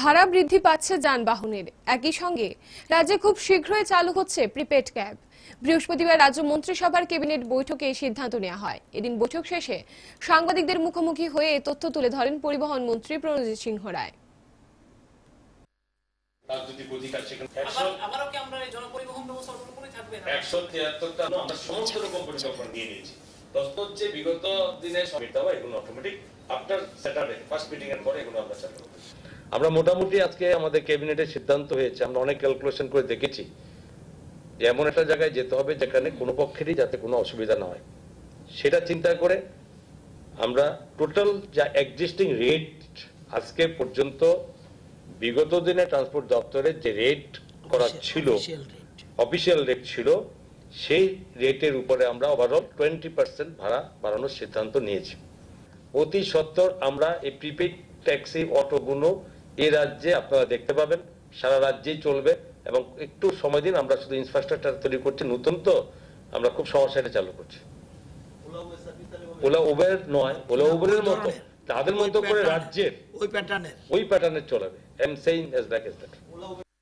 ভাড়া বৃদ্ধি পাচ্ছে যানবাহনের একই সঙ্গে রাজ্যে খুব শীঘ্রই চালু হচ্ছে প্রিপেড ক্যাব বৃহস্পতিবার রাজ্য মন্ত্রিসভার কেবিনেট বৈঠকে এই সিদ্ধান্ত নেওয়া হয় এদিন বৈঠক শেষে সাংবাদিকদের মুখোমুখি হয়ে তথ্য তুলে ধরেন পরিবহন মন্ত্রী প্রণজিৎ সিংহ রায় আপনার স্যাটারডে ফার্স্ট মিটিং এর পরে এগুলো আমরা চালু আমরা মোটামুটি আজকে আমাদের ক্যাবিনেটের সিদ্ধান্ত হয়েছে আমরা অনেক ক্যালকুলেশন করে দেখেছি যে এমন একটা জায়গায় যেতে হবে যেখানে কোনো পক্ষেরই যাতে কোনো অসুবিধা না হয় সেটা চিন্তা করে আমরা টোটাল যা এক্সিস্টিং রেট আজকে পর্যন্ত বিগত দিনে ট্রান্সপোর্ট দপ্তরের যে রেট করা ছিল অফিসিয়াল রেট ছিল সেই রেটের উপরে আমরা ওভারঅল টোয়েন্টি পার্সেন্ট ভাড়া বাড়ানোর সিদ্ধান্ত নিয়েছি অতি সত্তর আমরা এই প্রিপেড ট্যাক্সি অটোগুলো এই রাজ্যে আপনারা দেখতে পাবেন সারা রাজ্যেই চলবে এবং একটু সময় দিন আমরা শুধু ইনফ্রাস্ট্রাকচার তৈরি করছি নতুন তো আমরা খুব সহজ এটা চালু করছি ওলা উবের নয় ওলা উবের মতো তাদের মতো করে রাজ্যের ওই প্যাটার্নের ওই প্যাটার্নের চলবে am saying as back as that